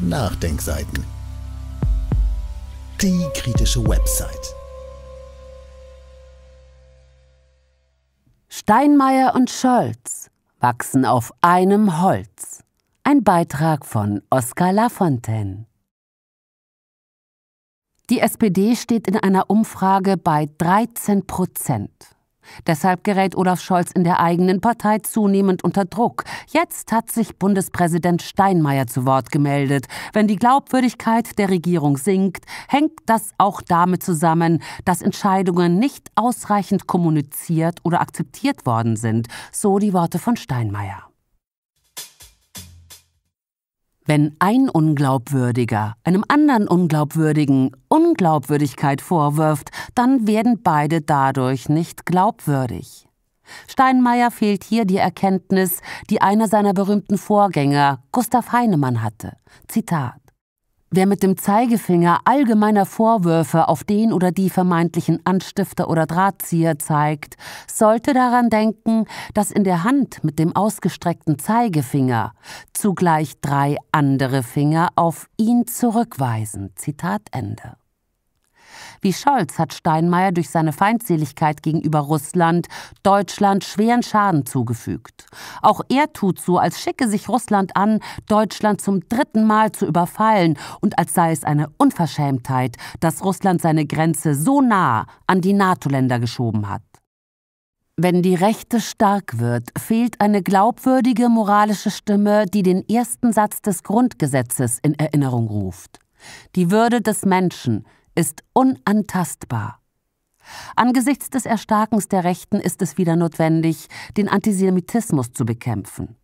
Nachdenkseiten. Die kritische Website. Steinmeier und Scholz wachsen auf einem Holz. Ein Beitrag von Oskar Lafontaine. Die SPD steht in einer Umfrage bei 13 Prozent. Deshalb gerät Olaf Scholz in der eigenen Partei zunehmend unter Druck. Jetzt hat sich Bundespräsident Steinmeier zu Wort gemeldet. Wenn die Glaubwürdigkeit der Regierung sinkt, hängt das auch damit zusammen, dass Entscheidungen nicht ausreichend kommuniziert oder akzeptiert worden sind. So die Worte von Steinmeier. Wenn ein Unglaubwürdiger einem anderen Unglaubwürdigen Unglaubwürdigkeit vorwirft, dann werden beide dadurch nicht glaubwürdig. Steinmeier fehlt hier die Erkenntnis, die einer seiner berühmten Vorgänger, Gustav Heinemann, hatte. Zitat Wer mit dem Zeigefinger allgemeiner Vorwürfe auf den oder die vermeintlichen Anstifter oder Drahtzieher zeigt, sollte daran denken, dass in der Hand mit dem ausgestreckten Zeigefinger zugleich drei andere Finger auf ihn zurückweisen. Zitat Ende. Wie Scholz hat Steinmeier durch seine Feindseligkeit gegenüber Russland Deutschland schweren Schaden zugefügt. Auch er tut so, als schicke sich Russland an, Deutschland zum dritten Mal zu überfallen und als sei es eine Unverschämtheit, dass Russland seine Grenze so nah an die NATO-Länder geschoben hat. Wenn die Rechte stark wird, fehlt eine glaubwürdige moralische Stimme, die den ersten Satz des Grundgesetzes in Erinnerung ruft. Die Würde des Menschen ist unantastbar. Angesichts des Erstarkens der Rechten ist es wieder notwendig, den Antisemitismus zu bekämpfen.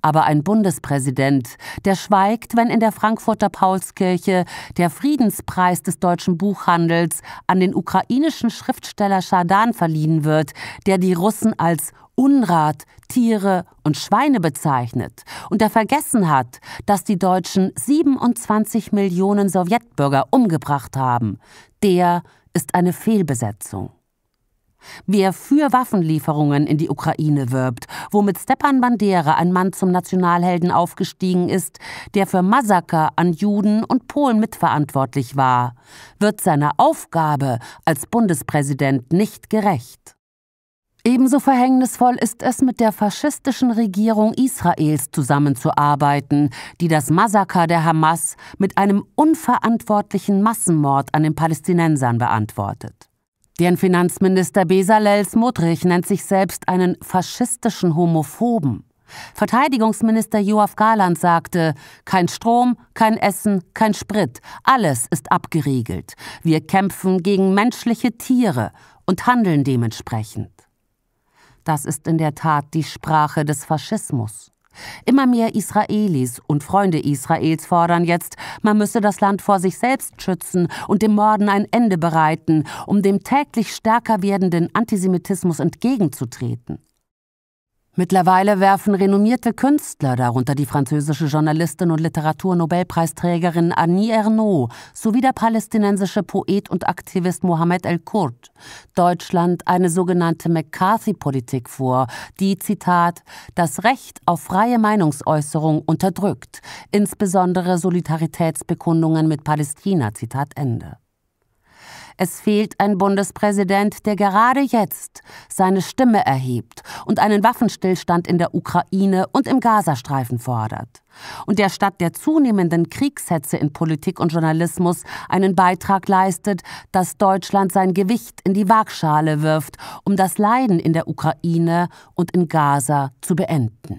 Aber ein Bundespräsident, der schweigt, wenn in der Frankfurter Paulskirche der Friedenspreis des deutschen Buchhandels an den ukrainischen Schriftsteller Schadan verliehen wird, der die Russen als Unrat, Tiere und Schweine bezeichnet und der vergessen hat, dass die Deutschen 27 Millionen Sowjetbürger umgebracht haben, der ist eine Fehlbesetzung. Wer für Waffenlieferungen in die Ukraine wirbt, womit Stepan Bandera ein Mann zum Nationalhelden aufgestiegen ist, der für Massaker an Juden und Polen mitverantwortlich war, wird seiner Aufgabe als Bundespräsident nicht gerecht. Ebenso verhängnisvoll ist es, mit der faschistischen Regierung Israels zusammenzuarbeiten, die das Massaker der Hamas mit einem unverantwortlichen Massenmord an den Palästinensern beantwortet. Deren Finanzminister Bezalel Smotrich nennt sich selbst einen faschistischen Homophoben. Verteidigungsminister Joachim Garland sagte, kein Strom, kein Essen, kein Sprit, alles ist abgeriegelt. Wir kämpfen gegen menschliche Tiere und handeln dementsprechend. Das ist in der Tat die Sprache des Faschismus. Immer mehr Israelis und Freunde Israels fordern jetzt, man müsse das Land vor sich selbst schützen und dem Morden ein Ende bereiten, um dem täglich stärker werdenden Antisemitismus entgegenzutreten. Mittlerweile werfen renommierte Künstler, darunter die französische Journalistin und Literaturnobelpreisträgerin Annie Ernaux sowie der palästinensische Poet und Aktivist Mohammed El-Kurd, Deutschland eine sogenannte McCarthy-Politik vor, die, Zitat, das Recht auf freie Meinungsäußerung unterdrückt, insbesondere Solidaritätsbekundungen mit Palästina, Zitat Ende. Es fehlt ein Bundespräsident, der gerade jetzt seine Stimme erhebt und einen Waffenstillstand in der Ukraine und im Gazastreifen fordert. Und der statt der zunehmenden Kriegshetze in Politik und Journalismus einen Beitrag leistet, dass Deutschland sein Gewicht in die Waagschale wirft, um das Leiden in der Ukraine und in Gaza zu beenden.